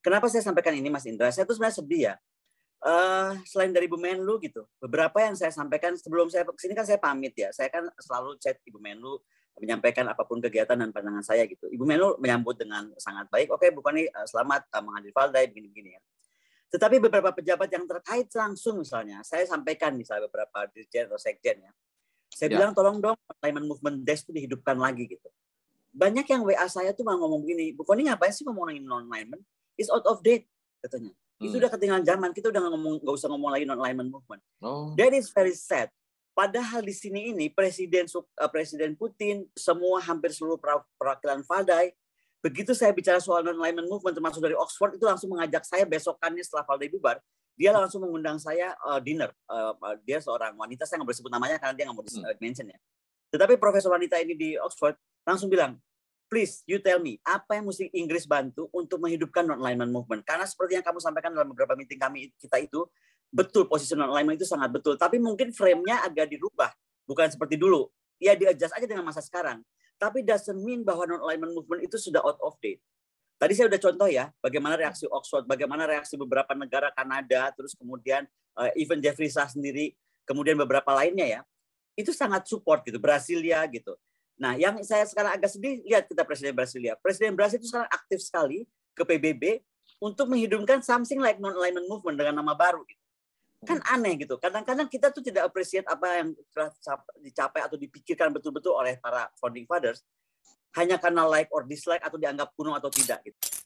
Kenapa saya sampaikan ini Mas Indra? Saya tuh sebenarnya sedih ya. Uh, selain dari Bu Menlu gitu, beberapa yang saya sampaikan sebelum saya kesini kan saya pamit ya. Saya kan selalu chat Ibu Menlu menyampaikan apapun kegiatan dan pandangan saya gitu. Ibu Menlu menyambut dengan sangat baik. Oke, okay, Bu eh, selamat uh, eh, menghadiri Valday begini-begini ya. Tetapi beberapa pejabat yang terkait langsung misalnya, saya sampaikan misalnya beberapa dirjen atau sekjen ya. Saya ya. bilang tolong dong alignment Movement Desk itu dihidupkan lagi gitu. Banyak yang WA saya tuh mau ngomong begini, Bu Koni ngapain sih ngomongin non alignment is out of date katanya. Hmm. Itu udah ketinggalan zaman. Kita udah ngomong nggak usah ngomong lagi non alignment movement. Oh. That is very sad. Padahal di sini ini presiden eh, presiden Putin semua hampir seluruh perwakilan Fadai begitu saya bicara soal non alignment movement termasuk dari Oxford itu langsung mengajak saya besokannya setelah Fadai bubar dia langsung mengundang saya uh, dinner. Uh, dia seorang wanita saya nggak boleh sebut namanya karena dia nggak mau di hmm. mention ya. Tetapi profesor wanita ini di Oxford langsung bilang please you tell me apa yang musik Inggris bantu untuk menghidupkan non alignment movement karena seperti yang kamu sampaikan dalam beberapa meeting kami kita itu betul posisi non alignment itu sangat betul tapi mungkin framenya agak dirubah bukan seperti dulu ya di adjust aja dengan masa sekarang tapi doesn't mean bahwa non alignment movement itu sudah out of date tadi saya udah contoh ya bagaimana reaksi Oxford bagaimana reaksi beberapa negara Kanada terus kemudian uh, even Jeffrey Sachs sendiri kemudian beberapa lainnya ya itu sangat support gitu Brasilia gitu Nah, yang saya sekarang agak sedih, lihat kita Presiden Brasilia. Presiden Brasil itu sekarang aktif sekali ke PBB untuk menghidupkan something like non-alignment movement dengan nama baru. Gitu. Kan hmm. aneh gitu. Kadang-kadang kita tuh tidak appreciate apa yang telah dicapai atau dipikirkan betul-betul oleh para founding fathers hanya karena like or dislike atau dianggap kuno atau tidak. Gitu.